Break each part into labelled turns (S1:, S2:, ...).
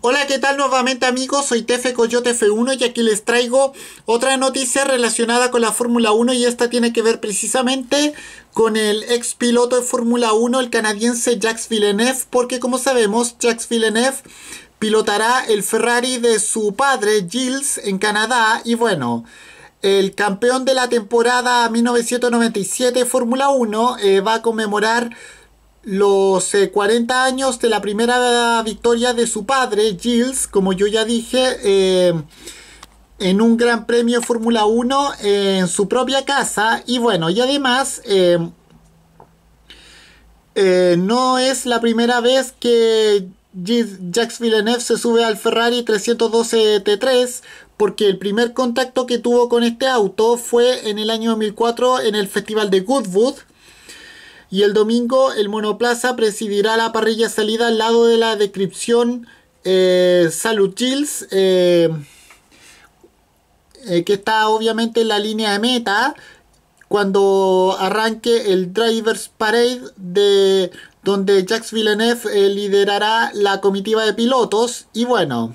S1: Hola, ¿qué tal nuevamente amigos? Soy Tefe Coyote F1 y aquí les traigo otra noticia relacionada con la Fórmula 1 y esta tiene que ver precisamente con el ex piloto de Fórmula 1, el canadiense Jacques Villeneuve, porque como sabemos, Jacques Villeneuve pilotará el Ferrari de su padre Gilles en Canadá y bueno... El campeón de la temporada 1997 Fórmula 1 eh, va a conmemorar los 40 eh, años de la primera victoria de su padre, Gilles, como yo ya dije, eh, en un gran premio Fórmula 1 en su propia casa. Y bueno, y además, eh, no es la primera vez que Gilles, Jacques Villeneuve se sube al Ferrari 312 T3, porque el primer contacto que tuvo con este auto fue en el año 2004 en el Festival de Goodwood y el domingo el monoplaza presidirá la parrilla salida al lado de la descripción eh, Salud chills eh, eh, que está obviamente en la línea de meta cuando arranque el Drivers Parade de donde Jacques Villeneuve liderará la comitiva de pilotos y bueno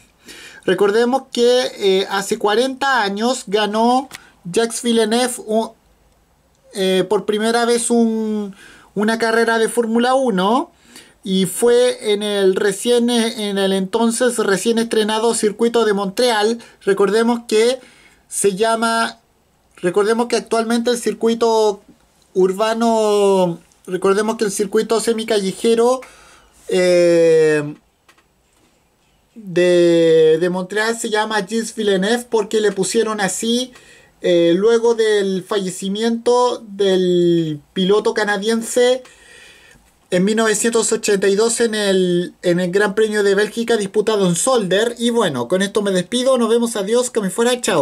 S1: recordemos que hace 40 años ganó Jax Villeneuve por primera vez un, una carrera de Fórmula 1 y fue en el recién en el entonces recién estrenado circuito de Montreal. Recordemos que se llama recordemos que actualmente el circuito urbano recordemos que el circuito semicallejero eh, de, de Montreal se llama Gilles Villeneuve porque le pusieron así eh, luego del fallecimiento del piloto canadiense en 1982 en el, en el Gran Premio de Bélgica disputado en Solder. Y bueno, con esto me despido, nos vemos, adiós, que me fuera, chao.